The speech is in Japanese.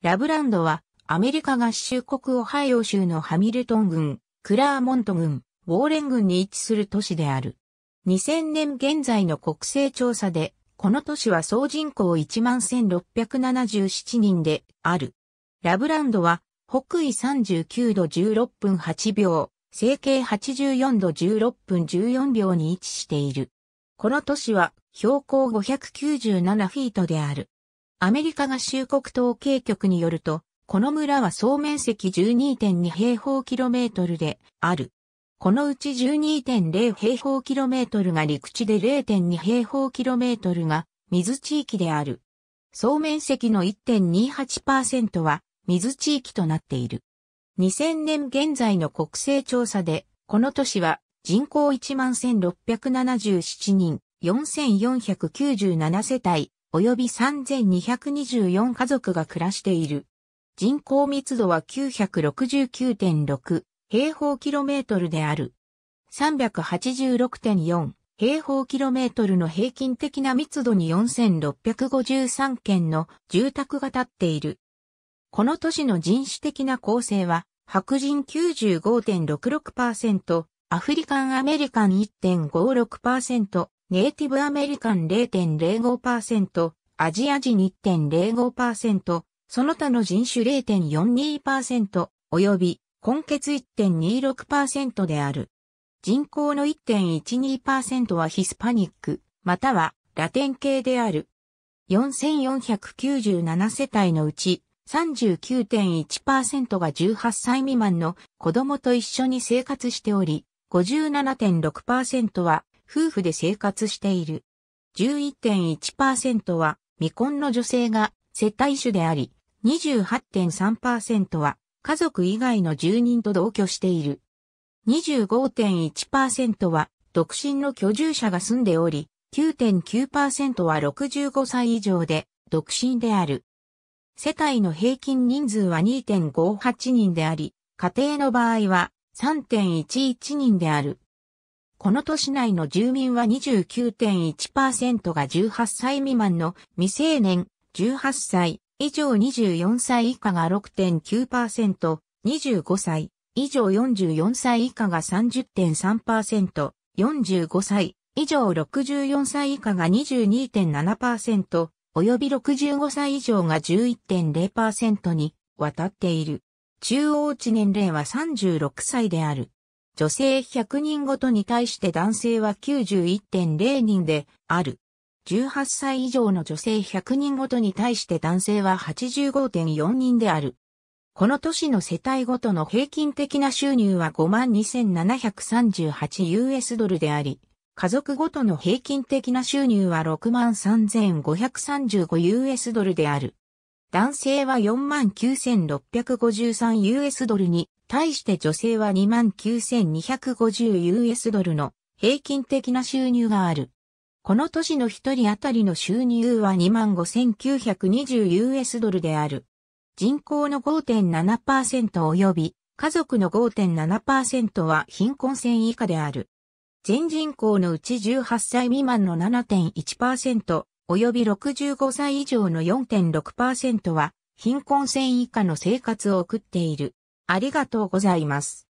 ラブランドは、アメリカ合衆国オハイオ州のハミルトン郡、クラーモント郡、ウォーレン郡に位置する都市である。2000年現在の国勢調査で、この都市は総人口11,677人である。ラブランドは、北緯39度16分8秒、西経84度16分14秒に位置している。この都市は標高597フィートである。アメリカ合衆国統計局によると、この村は総面積12.2平方キロメートルである。このうち12.0平方キロメートルが陸地で0.2平方キロメートルが水地域である。総面積の1.28%は水地域となっている。2000年現在の国勢調査で、この都市は人口11,677人、4497世帯、及び3224家族が暮らしている。人口密度は969.6平方キロメートルである。386.4平方キロメートルの平均的な密度に4653件の住宅が建っている。この都市の人種的な構成は、白人95.66%、アフリカンアメリカン1.56%、ネイティブアメリカン0.05%、アジア人1.05%、その他の人種0.42%、及び、根血1.26%である。人口の1.12%はヒスパニック、またはラテン系である。4497世帯のうち39.1%が18歳未満の子供と一緒に生活しており、57.6%は夫婦で生活している。11.1%は未婚の女性が接待主であり、28.3%は家族以外の住人と同居している。25.1%は独身の居住者が住んでおり、9.9%は65歳以上で独身である。世帯の平均人数は2.58人であり、家庭の場合は3.11人である。この都市内の住民は29.1%が18歳未満の未成年、18歳以上24歳以下が6.9%、25歳以上44歳以下が30.3%、45歳以上64歳以下が22.7%、及び65歳以上が11.0%に渡っている。中央値年齢は36歳である。女性100人ごとに対して男性は91.0人である。18歳以上の女性100人ごとに対して男性は85.4人である。この年の世帯ごとの平均的な収入は 52,738US ドルであり、家族ごとの平均的な収入は 63,535US ドルである。男性は 49,653US ドルに、対して女性は 29,250US ドルの平均的な収入がある。この年の一人当たりの収入は 25,920US ドルである。人口の5.7%及び家族の5.7%は貧困線以下である。全人口のうち18歳未満の7.1%及び65歳以上の4.6%は貧困線以下の生活を送っている。ありがとうございます。